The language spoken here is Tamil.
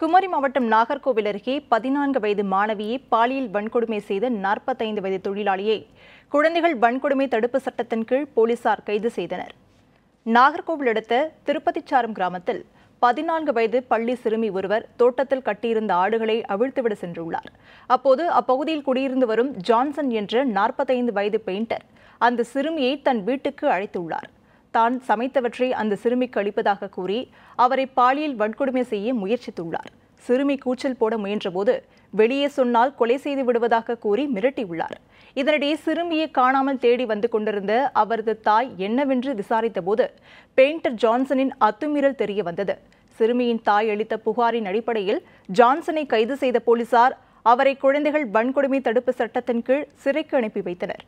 குமரி மாவட்டம் நாகர்கோவில் அருகே பதினான்கு வயது மாணவியை பாலியல் வன்கொடுமை செய்த நாற்பத்தைந்து வயது தொழிலாளியை குழந்தைகள் வன்கொடுமை தடுப்பு சட்டத்தின் கீழ் போலீசார் கைது செய்தனர் நாகர்கோவில் அடுத்த திருப்பதிச்சாரம் கிராமத்தில் பதினான்கு வயது பள்ளி சிறுமி ஒருவர் தோட்டத்தில் கட்டியிருந்த ஆடுகளை அவிழ்த்துவிட சென்றுள்ளார் அப்போது அப்பகுதியில் குடியிருந்து வரும் ஜான்சன் என்ற நாற்பத்தைந்து வயது பெயிண்டர் அந்த சிறுமியை தன் வீட்டுக்கு அழைத்துள்ளார் தான் சமைத்தவற்றை அந்த சிறுமிக்கு அளிப்பதாக கூறி அவரை பாலியல் வன்கொடுமை செய்ய முயற்சித்துள்ளார் சிறுமி கூச்சல் போட முயன்றபோது வெளியே சொன்னால் கொலை செய்து விடுவதாக கூறி மிரட்டியுள்ளார் இதனிடையே சிறுமியை காணாமல் தேடி வந்து கொண்டிருந்த அவரது தாய் என்னவென்று விசாரித்தபோது பெயிண்டர் ஜான்சனின் அத்துமீறல் தெரிய வந்தது சிறுமியின் தாய் அளித்த புகாரின் அடிப்படையில் ஜான்சனை கைது செய்த போலீசார் அவரை குழந்தைகள் வன்கொடுமை தடுப்பு சட்டத்தின் கீழ் சிறைக்கு அனுப்பி வைத்தனர்